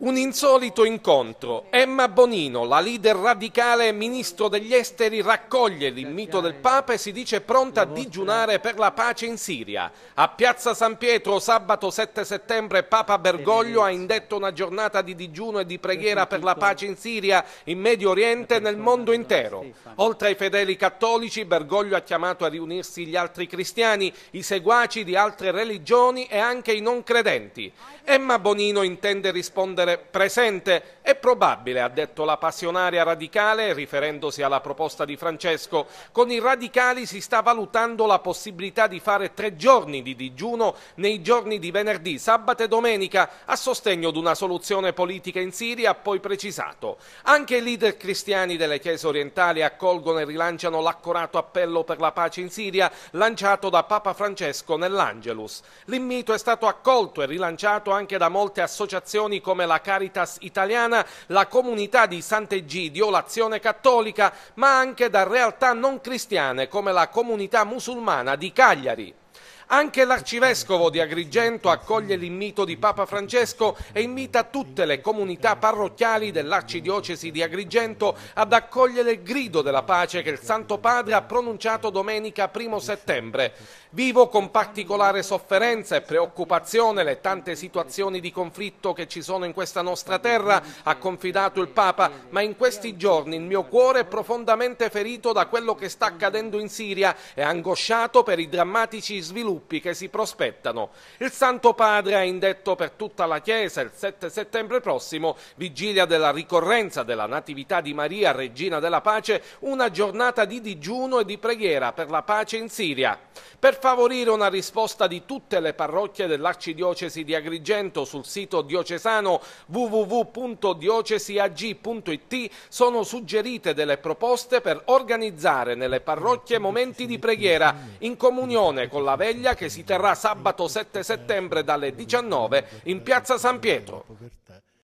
Un insolito incontro. Emma Bonino, la leader radicale e ministro degli esteri, raccoglie l'invito del Papa e si dice pronta a digiunare per la pace in Siria. A Piazza San Pietro, sabato 7 settembre, Papa Bergoglio ha indetto una giornata di digiuno e di preghiera per la pace in Siria, in Medio Oriente e nel mondo intero. Oltre ai fedeli cattolici, Bergoglio ha chiamato a riunirsi gli altri cristiani, i seguaci di altre religioni e anche i non credenti. Emma Bonino intende rispondere rispondere presente è probabile, ha detto la passionaria radicale, riferendosi alla proposta di Francesco. Con i radicali si sta valutando la possibilità di fare tre giorni di digiuno nei giorni di venerdì, sabato e domenica, a sostegno di una soluzione politica in Siria, ha poi precisato. Anche i leader cristiani delle chiese orientali accolgono e rilanciano l'accorato appello per la pace in Siria lanciato da Papa Francesco nell'Angelus. L'immito è stato accolto e rilanciato anche da molte associazioni come la Caritas Italiana la comunità di Sant'Egidio, l'azione cattolica, ma anche da realtà non cristiane come la comunità musulmana di Cagliari. Anche l'arcivescovo di Agrigento accoglie l'invito di Papa Francesco e invita tutte le comunità parrocchiali dell'arcidiocesi di Agrigento ad accogliere il grido della pace che il Santo Padre ha pronunciato domenica 1 settembre. Vivo con particolare sofferenza e preoccupazione le tante situazioni di conflitto che ci sono in questa nostra terra, ha confidato il Papa, ma in questi giorni il mio cuore è profondamente ferito da quello che sta accadendo in Siria e angosciato per i drammatici sviluppi gruppi che si prospettano. Il Santo Padre ha indetto per tutta la Chiesa il 7 settembre prossimo, vigilia della ricorrenza della Natività di Maria, Regina della Pace, una giornata di digiuno e di preghiera per la pace in Siria. Per favorire una risposta di tutte le parrocchie dell'Arcidiocesi di Agrigento sul sito diocesano www.diocesiag.it sono suggerite delle proposte per organizzare nelle parrocchie momenti di preghiera in comunione con la veglia che si terrà sabato 7 settembre dalle 19 in piazza San Pietro.